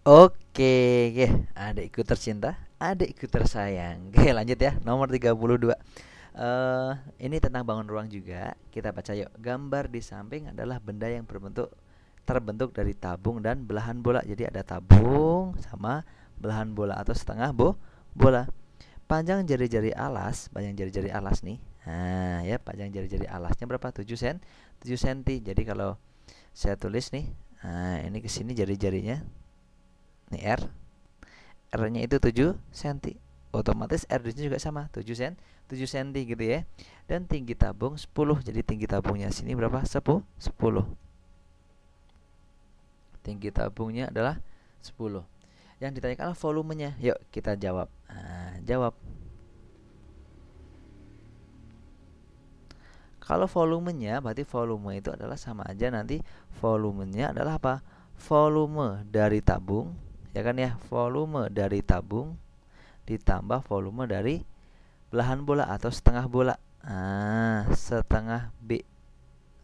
Oke, ada adikku tercinta, adikku tersayang. Oke, lanjut ya. Nomor 32. Uh, eh, ini tentang bangun ruang juga. Kita baca yuk. Gambar di samping adalah benda yang berbentuk terbentuk dari tabung dan belahan bola. Jadi ada tabung sama belahan bola atau setengah bo bola. Panjang jari-jari alas, panjang jari-jari alas nih. Nah, ya panjang jari-jari alasnya berapa? 7 sent, 7 cm. Jadi kalau saya tulis nih, nah ini ke sini jari-jarinya ini R R nya itu 7 cm otomatis R nya juga sama 7 cm 7 cm gitu ya dan tinggi tabung 10 jadi tinggi tabungnya sini berapa 10 10 tinggi tabungnya adalah 10 yang ditanyakan volumenya yuk kita jawab nah, jawab Kalau volumenya berarti volume itu adalah sama aja nanti volumenya adalah apa? Volume dari tabung ya kan ya volume dari tabung ditambah volume dari belahan bola atau setengah bola ah setengah b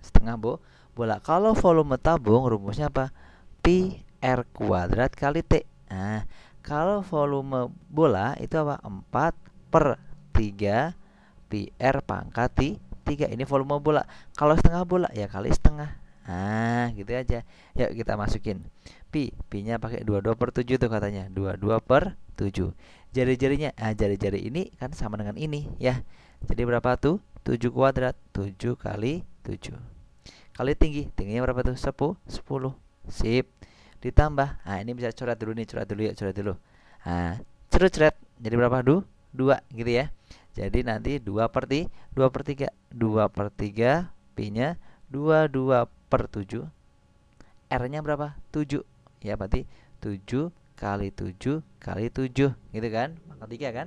setengah bo bola kalau volume tabung rumusnya apa pi r kuadrat kali t nah kalau volume bola itu apa 4 per 3 pi r pangkat t 3 ini volume bola kalau setengah bola ya kali setengah Nah, gitu aja. Yuk kita masukin. Pi, pi-nya pakai 22 per 7 tuh katanya. 22 per 7. Jari-jarinya, ah jari-jari ini kan sama dengan ini ya. Jadi berapa tuh? 7 kuadrat. 7 kali 7. Kali tinggi, tingginya berapa tuh? 10. 10. Sip. Ditambah. Ah, ini bisa coret dulu nih, coret dulu ya, coret dulu. Ah, coret-coret. Jadi berapa tuh? 2 gitu ya. Jadi nanti 2 per 2 per 3. 2 per 3 pi-nya 22 per 7 R-nya berapa? 7 ya berarti 7 kali 7 kali 7 gitu kan pangkat 3 kan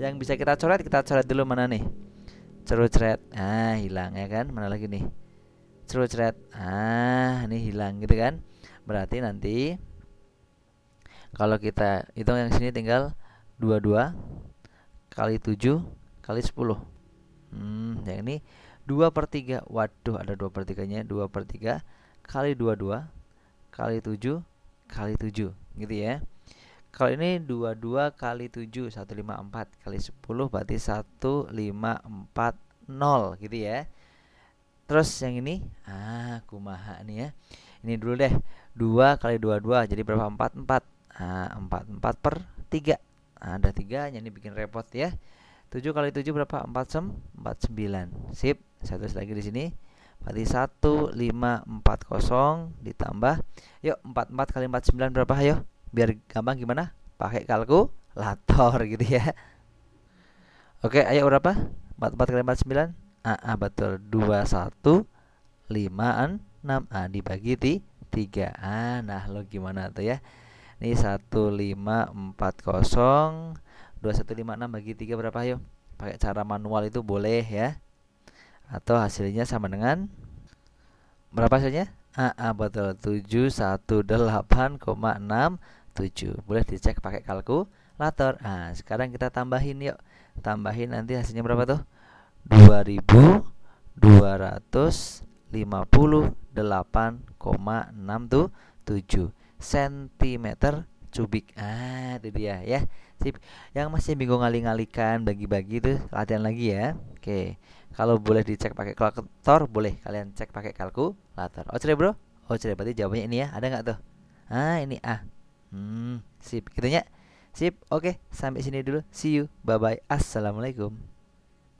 yang bisa kita coret kita coret dulu mana nih ceret ah hilang ya kan mana lagi nih ceret ah ini hilang gitu kan berarti nanti kalau kita hitung yang sini tinggal 22 kali 7 kali 10 hmm, yang ini 2 per 3 Waduh ada 2 per 3 nya 2 per 3 kali 22 kali 7 kali 7 gitu ya kalau ini 22 kali 7 154 kali 10 berarti 1540 gitu ya Terus yang ini ah kumaha nih ya Ini dulu deh 2 kali 22 jadi berapa 44 ah, 44 per 3 nah, Ada 3 nya ini bikin repot ya 7 kali 7 berapa? 4 sem 49. Sip. Saya tulis lagi di sini. Berarti 1540 ditambah yuk 44 kali 49 berapa ayo? Biar gampang gimana? Pakai kalkulator gitu ya. Oke, ayo berapa? 44 kali 49? Ah, ah betul. 21 5 an 6 ah dibagi 3. Ah, nah lo gimana tuh ya? Ini 1540 2156 bagi 3 berapa ayo? Pakai cara manual itu boleh ya. Atau hasilnya sama dengan berapa hasilnya? AA betul 718,67. Boleh dicek pakai kalkulator. Nah, sekarang kita tambahin yuk. Tambahin nanti hasilnya berapa tuh? tujuh cm cubik ah itu dia ya sip yang masih bingung ngali-ngalikan bagi-bagi itu latihan lagi ya oke kalau boleh dicek pakai kalkulator boleh kalian cek pakai kalkulator oh bro oh cerai berarti jawabannya ini ya ada nggak tuh ah ini ah hmm sip gitu ya sip oke sampai sini dulu see you bye bye assalamualaikum